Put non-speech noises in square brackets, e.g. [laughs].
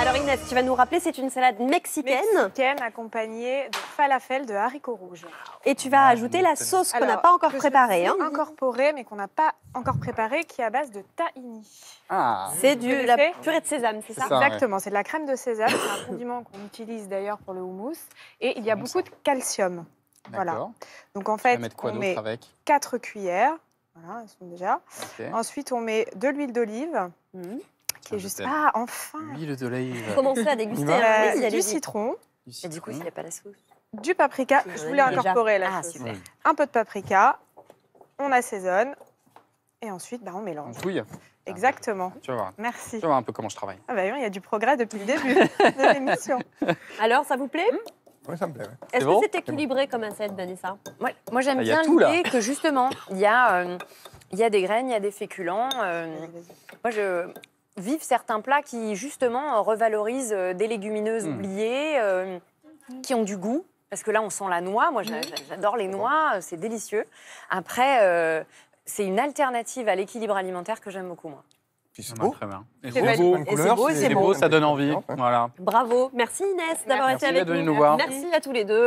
Alors Inès, tu vas nous rappeler, c'est une salade mexicaine. Mexicaine accompagnée de falafel de haricots rouges. Et tu vas ah, ajouter la sauce qu'on n'a pas encore préparée. Hein. Incorporée, mais qu'on n'a pas encore préparée, qui est à base de tahini. Ah. C'est du la purée de sésame, c'est ça, Exactement, c'est de la crème de sésame, c'est un condiment qu'on utilise d'ailleurs pour le houmous. Et il y a beaucoup de calcium. Voilà. Donc en fait, on met avec 4 cuillères. Voilà, elles sont déjà. Ensuite, on met de l'huile d'olive. Hum. Ah, juste. Ah, enfin le d'olive. [laughs] Commencez à déguster. Euh, du citron. du coup, il pas la sauce Du paprika. Je voulais incorporer la ah, sauce. Un peu de paprika. On assaisonne. Et ensuite, bah, on mélange. On Exactement. Tu vas voir. Merci. Tu vas voir un peu comment je travaille. Ah, bah il y a du progrès depuis le début de l'émission. [laughs] Alors, ça vous plaît oui, ça me plaît. Est-ce que c'est équilibré comme un set, Vanessa Moi, j'aime bien bien l'idée que justement, euh, il y, a, des graines, il y a des féculents. Euh, moi, je, vivent certains plats qui, justement, revalorisent euh, des légumineuses hmm. oubliées, euh, qui ont du goût. Parce que là, on sent la noix. Moi, j'adore les noix, euh, c'est délicieux. Après, c'est une alternative à l'équilibre alimentaire que j'aime beaucoup, moi. C'est ah beau. Bah, très Et c'est beau, beau, ça donne envie. Voilà. Bravo. Merci Inès d'avoir été avec nous. Merci à tous les deux.